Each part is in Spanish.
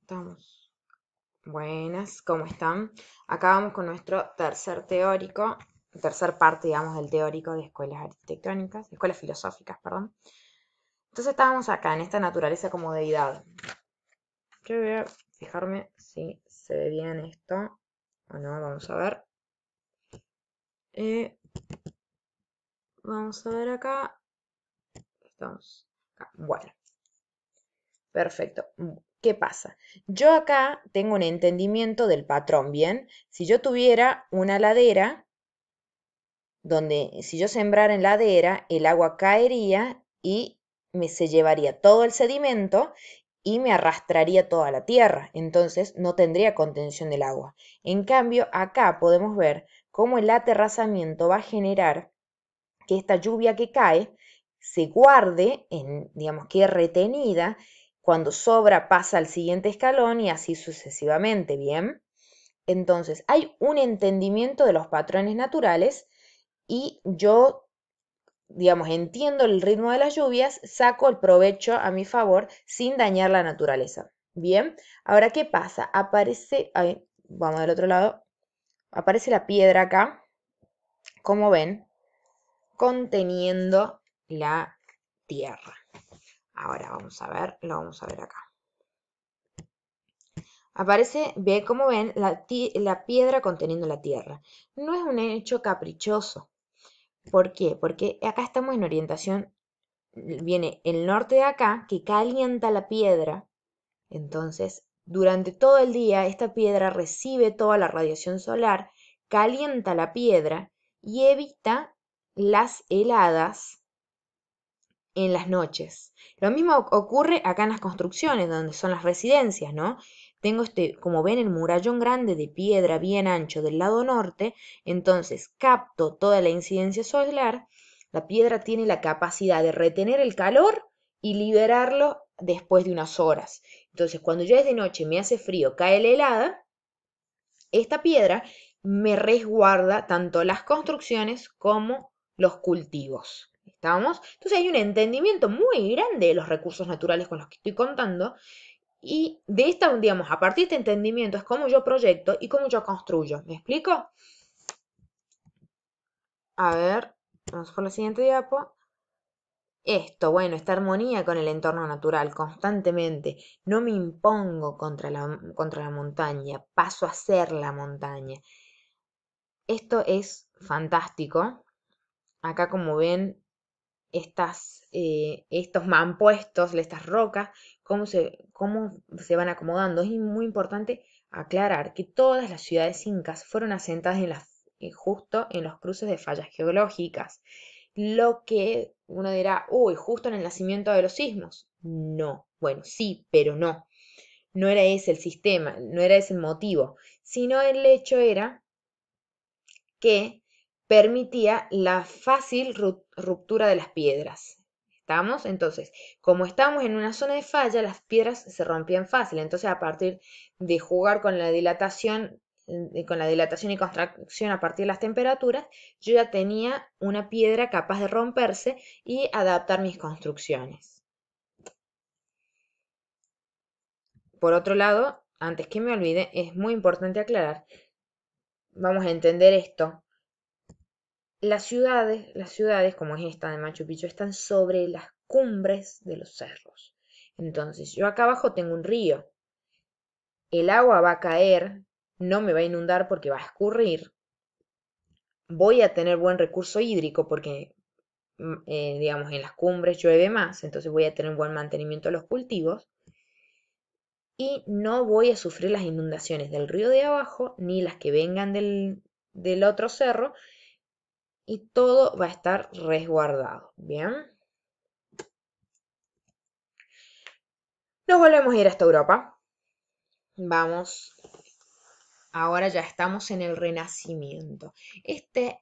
Estamos. Buenas, ¿cómo están? Acá vamos con nuestro tercer teórico, tercer parte, digamos, del teórico de escuelas arquitectónicas, escuelas filosóficas, perdón. Entonces estábamos acá, en esta naturaleza como deidad. Yo voy a fijarme si se ve bien esto o no, vamos a ver. Eh, vamos a ver acá. Estamos acá. Bueno. Perfecto. ¿Qué pasa? Yo acá tengo un entendimiento del patrón, ¿bien? Si yo tuviera una ladera, donde si yo sembrara en ladera, el agua caería y me, se llevaría todo el sedimento y me arrastraría toda la tierra. Entonces no tendría contención del agua. En cambio, acá podemos ver cómo el aterrazamiento va a generar que esta lluvia que cae se guarde, en, digamos, que retenida cuando sobra pasa al siguiente escalón y así sucesivamente, ¿bien? Entonces, hay un entendimiento de los patrones naturales y yo, digamos, entiendo el ritmo de las lluvias, saco el provecho a mi favor sin dañar la naturaleza. Bien, ahora, ¿qué pasa? Aparece, vamos del otro lado, aparece la piedra acá, como ven, conteniendo la tierra. Ahora vamos a ver, lo vamos a ver acá. Aparece, ve como ven, la, la piedra conteniendo la tierra. No es un hecho caprichoso. ¿Por qué? Porque acá estamos en orientación, viene el norte de acá, que calienta la piedra. Entonces, durante todo el día, esta piedra recibe toda la radiación solar, calienta la piedra y evita las heladas en las noches. Lo mismo ocurre acá en las construcciones, donde son las residencias, ¿no? Tengo este, como ven, el murallón grande de piedra bien ancho del lado norte, entonces capto toda la incidencia solar. La piedra tiene la capacidad de retener el calor y liberarlo después de unas horas. Entonces, cuando ya es de noche, me hace frío, cae la helada, esta piedra me resguarda tanto las construcciones como los cultivos. ¿Estamos? Entonces hay un entendimiento muy grande de los recursos naturales con los que estoy contando y de esta, digamos, a partir de este entendimiento es cómo yo proyecto y cómo yo construyo. ¿Me explico? A ver, vamos por la siguiente diapo. Esto, bueno, esta armonía con el entorno natural constantemente. No me impongo contra la, contra la montaña, paso a ser la montaña. Esto es fantástico. Acá como ven, estas, eh, estos mampuestos, estas rocas, cómo se, cómo se van acomodando. Es muy importante aclarar que todas las ciudades incas fueron asentadas en eh, justo en los cruces de fallas geológicas. Lo que uno dirá, uy, justo en el nacimiento de los sismos. No, bueno, sí, pero no. No era ese el sistema, no era ese el motivo, sino el hecho era que permitía la fácil ruptura de las piedras. ¿Estamos? Entonces, como estamos en una zona de falla, las piedras se rompían fácil. Entonces, a partir de jugar con la dilatación, eh, con la dilatación y contracción a partir de las temperaturas, yo ya tenía una piedra capaz de romperse y adaptar mis construcciones. Por otro lado, antes que me olvide, es muy importante aclarar, vamos a entender esto, las ciudades, las ciudades como es esta de Machu Picchu, están sobre las cumbres de los cerros. Entonces, yo acá abajo tengo un río. El agua va a caer, no me va a inundar porque va a escurrir. Voy a tener buen recurso hídrico porque, mm, eh, digamos, en las cumbres llueve más, entonces voy a tener buen mantenimiento de los cultivos. Y no voy a sufrir las inundaciones del río de abajo ni las que vengan del, del otro cerro, y todo va a estar resguardado. Bien. Nos volvemos a ir a esta Europa. Vamos. Ahora ya estamos en el Renacimiento. Este,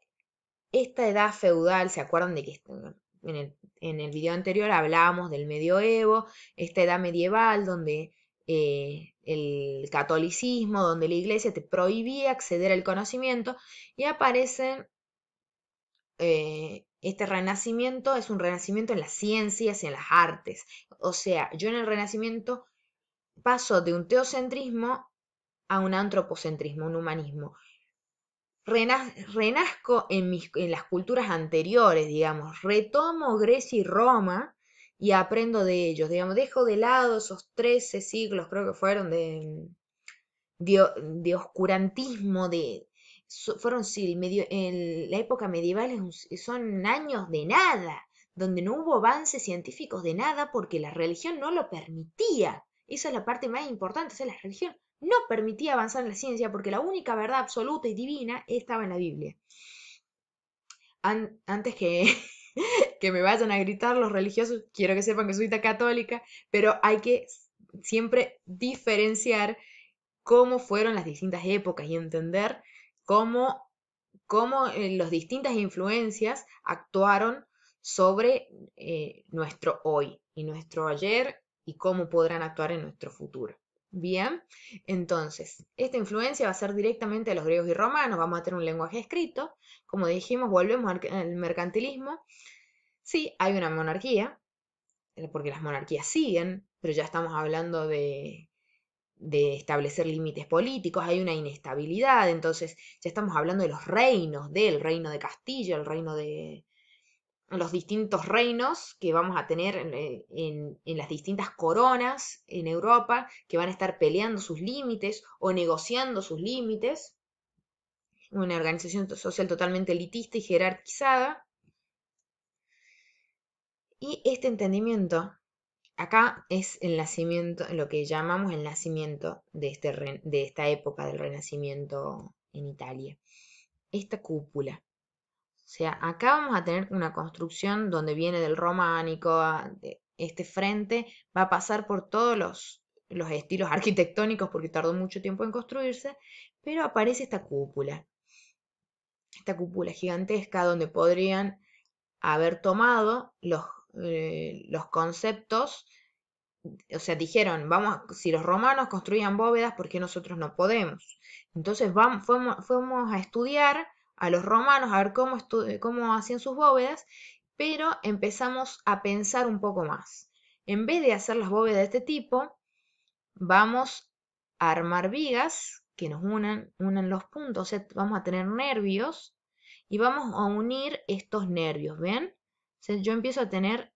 esta edad feudal, ¿se acuerdan de que este, en el, en video anterior hablábamos del medioevo? Esta edad medieval donde eh, el catolicismo, donde la iglesia te prohibía acceder al conocimiento, y aparecen eh, este renacimiento es un renacimiento en las ciencias y en las artes. O sea, yo en el renacimiento paso de un teocentrismo a un antropocentrismo, un humanismo. renazco en, en las culturas anteriores, digamos, retomo Grecia y Roma y aprendo de ellos, digamos, dejo de lado esos 13 siglos, creo que fueron, de, de oscurantismo, de, fueron sí, medio, en la época medieval son años de nada, donde no hubo avances científicos de nada porque la religión no lo permitía. Esa es la parte más importante, o la religión no permitía avanzar en la ciencia porque la única verdad absoluta y divina estaba en la Biblia. antes que, que me vayan a gritar los religiosos, quiero que sepan que soy católica, pero hay que siempre diferenciar cómo fueron las distintas épocas y entender cómo, eh, las distintas influencias actuaron sobre eh, nuestro hoy y nuestro ayer y cómo podrán actuar en nuestro futuro. Bien, entonces, esta influencia va a ser directamente a los griegos y romanos, vamos a tener un lenguaje escrito, como dijimos, volvemos al mercantilismo. Sí, hay una monarquía, eh, porque las monarquías siguen, pero ya estamos hablando de de establecer límites políticos, hay una inestabilidad, entonces ya estamos hablando de los reinos, del reino de Castilla, el reino de los distintos reinos que vamos a tener en, eh, en las distintas coronas en Europa, que van a estar peleando sus límites o negociando sus límites, una organización social totalmente elitista y jerarquizada. Y este entendimiento Acá es el nacimiento, lo que llamamos el nacimiento este de, esta época del Renacimiento en Italia. Esta cúpula. O sea, acá vamos a tener una construcción donde viene del románico, ah, este frente va a pasar por todos los estilos arquitectónicos porque tardó mucho tiempo en construirse, pero aparece esta cúpula. Esta cúpula gigantesca donde podrían haber tomado los eh, los conceptos, o sea, dijeron, vamos, si los romanos construían bóvedas, ¿por qué nosotros no podemos? Entonces vamos, fuimos, a estudiar a los romanos, a ver cómo, eh, cómo hacían sus bóvedas, pero empezamos a pensar un poco más. En vez de hacer las bóvedas de este tipo, vamos a armar vigas que nos unan, los puntos, vamos a tener nervios y vamos a unir estos nervios, ¿ven? yo empiezo a tener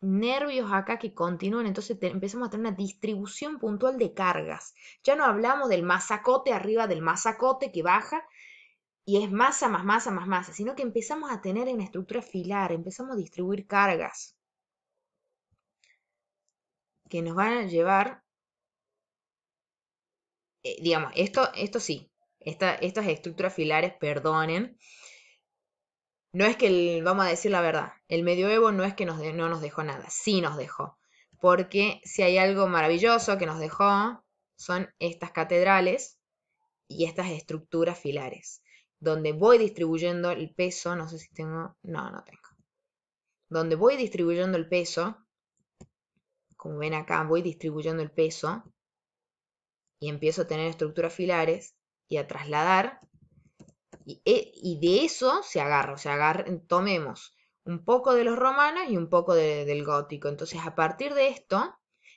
nervios acá que continúan, entonces empezamos a tener una distribución puntual de cargas. Ya no hablamos del masacote arriba del masacote que baja y es masa más masa más masa, sino que empezamos a tener una estructura filar, empezamos a distribuir cargas que nos van a llevar, eh, digamos, esto, esto sí, estas estructuras filares, perdonen, no es que, vamos a decir la verdad, el medioevo no es que nos no nos dejó nada, sí nos dejó. Porque si hay algo maravilloso que nos dejó, son estas catedrales y estas estructuras filares, donde voy distribuyendo el peso, no sé si tengo, no, no tengo. Donde voy distribuyendo el peso, como ven acá, voy distribuyendo el peso y empiezo a tener estructuras filares y a trasladar eh, y, de eso se agarra, o sea, tomemos un poco de los romanos y un poco del gótico. Entonces, a partir de esto,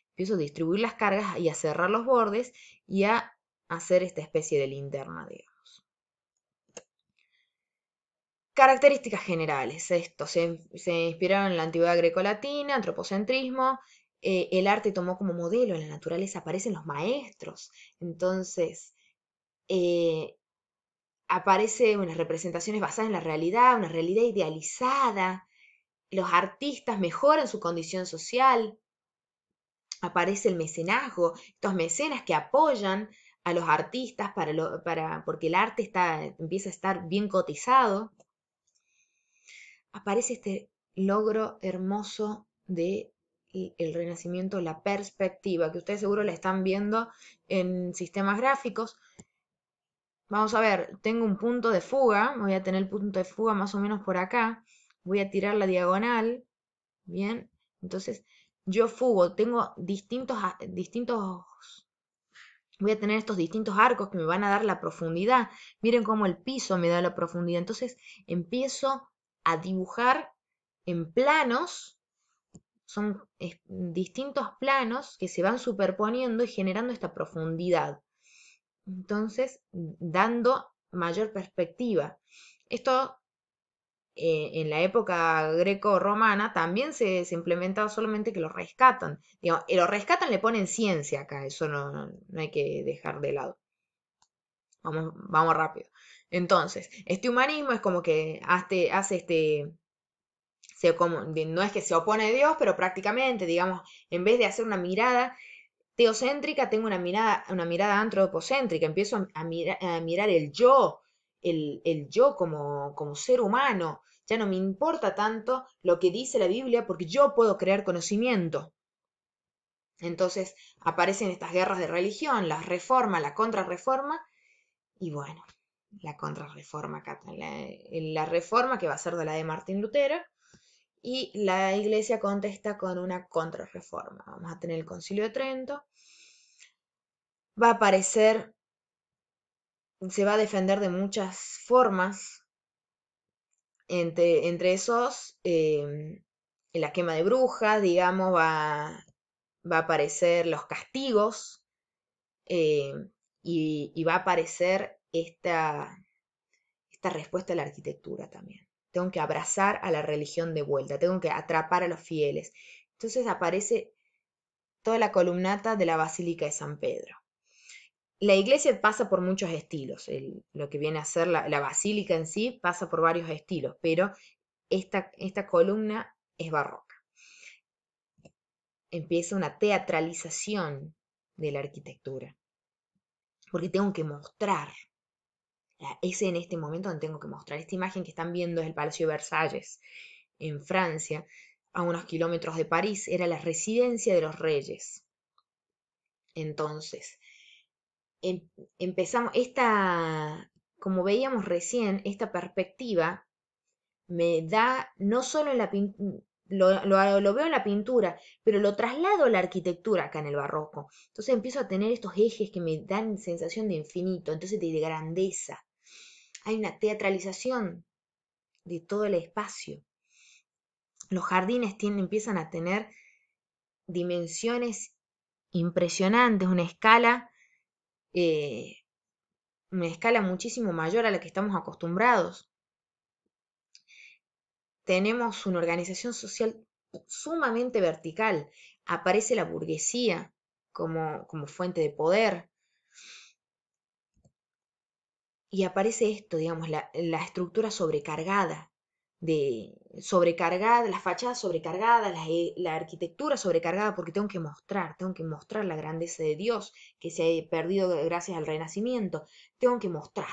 empiezo a distribuir las cargas y a cerrar los bordes y a hacer esta especie de linterna, digamos. Características generales. Esto se, inspiraron en la antigüedad grecolatina, antropocentrismo. Eh, el arte tomó como modelo, en la naturaleza aparecen los maestros. Entonces, eh, aparece unas representaciones basadas en la realidad, una realidad idealizada. Los artistas mejoran su condición social. Aparece el mecenazgo, estos mecenas que apoyan a los artistas para, lo, para porque el arte está, empieza a estar bien cotizado. Aparece este logro hermoso de el renacimiento, la perspectiva, que ustedes seguro la están viendo en sistemas gráficos, Vamos a ver, tengo un punto de fuga, voy a tener el punto de fuga más o menos por acá. Voy a tirar la diagonal, bien. Entonces, yo fugo, tengo distintos, distintos voy a tener estos distintos arcos que me van a dar la profundidad. Miren cómo el piso me da la profundidad. Entonces empiezo a dibujar en planos, son distintos planos que se van superponiendo y generando esta profundidad. Entonces, mm, dando mayor perspectiva. Esto eh, en la época greco-romana también se, se, implementaba solamente que lo rescatan. Y eh, lo rescatan, le ponen ciencia acá, eso no, hay que dejar de lado. Vamos, vamos rápido. Entonces, este humanismo es como que hace, este, no es que se opone a Dios, pero prácticamente, digamos, en vez de hacer una mirada teocéntrica, tengo una mirada, una mirada antropocéntrica, empiezo a, mirar, el yo, el, yo como, como ser humano. Ya no me importa tanto lo que dice la Biblia porque yo puedo crear conocimiento. Entonces aparecen estas guerras de religión, la reforma, la contrarreforma y bueno, la contrarreforma, la, la reforma que va a ser de la de Martín Lutero y la iglesia contesta con una contrarreforma. Vamos a tener el concilio de Trento, va a aparecer, se va a defender de muchas formas, entre, entre esos, em, la quema de brujas, digamos, va, a aparecer los castigos em, y, va a aparecer esta, esta respuesta a la arquitectura también tengo que abrazar a la religión de vuelta, tengo que atrapar a los fieles. Entonces aparece toda la columnata de la Basílica de San Pedro. La iglesia pasa por muchos estilos, lo que viene a ser la, basílica en sí pasa por varios estilos, pero esta columna es barroca. Empieza una teatralización de la arquitectura, porque tengo que mostrar ese en este momento donde tengo que mostrar. Esta imagen que están viendo es el Palacio de Versalles, en Francia, a unos kilómetros de París. Era la residencia de los reyes. Entonces, em, empezamos esta, como veíamos recién, esta perspectiva me da no solo en la lo, veo en la pintura, pero lo traslado a la arquitectura acá en el barroco. Entonces empiezo a tener estos ejes que me dan sensación de infinito, entonces de grandeza, hay una teatralización de todo el espacio. Los jardines tienen, empiezan a tener dimensiones impresionantes, una escala, eh, una escala muchísimo mayor a la que estamos acostumbrados. Tenemos una organización social sumamente vertical. Aparece la burguesía como, como fuente de poder y aparece esto, digamos, la, estructura sobrecargada, de sobrecargada, las fachadas sobrecargadas, la, eh, la, arquitectura sobrecargada, porque tengo que mostrar, tengo que mostrar la grandeza de Dios que se ha perdido gracias al renacimiento, tengo que mostrar.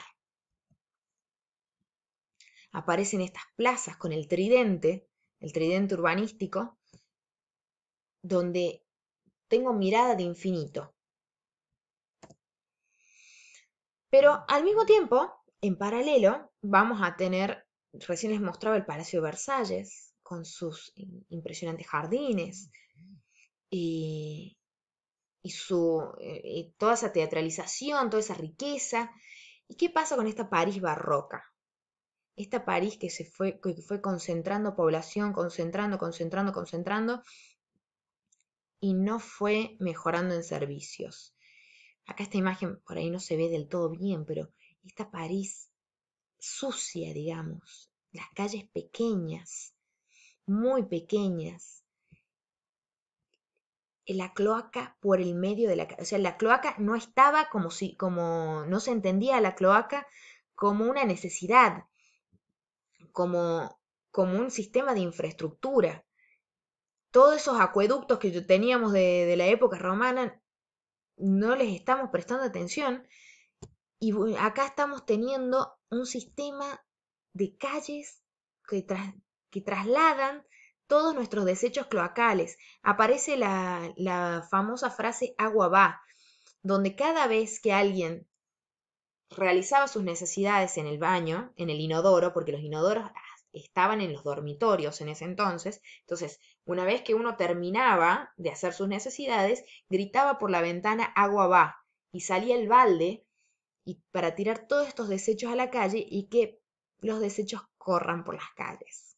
Aparecen estas plazas con el tridente, el tridente urbanístico, donde tengo mirada de infinito, Pero al mismo tiempo, en paralelo, vamos a tener, recién les mostraba el Palacio de Versalles, con sus impresionantes jardines y, su, eh, toda esa teatralización, toda esa riqueza. ¿Y qué pasa con esta París barroca? Esta París que se fue, que fue concentrando población, concentrando, concentrando, concentrando, y no fue mejorando en servicios. Acá esta imagen por ahí no se ve del todo bien, pero esta París sucia, digamos, las calles pequeñas, muy pequeñas, la cloaca por el medio de la calle, o sea, la cloaca no estaba como si, como no se entendía la cloaca como una necesidad, como, como un sistema de infraestructura. Todos esos acueductos que teníamos de la época romana no les estamos prestando atención. Y acá estamos teniendo un sistema de calles que, que trasladan todos nuestros desechos cloacales. Aparece la, la famosa frase agua va, donde cada vez que alguien realizaba sus necesidades en el baño, en el inodoro, porque los inodoros ah, estaban en los dormitorios en ese entonces, entonces una vez que uno terminaba de hacer sus necesidades, gritaba por la ventana agua va y salía el balde y para tirar todos estos desechos a la calle y que los desechos corran por las calles.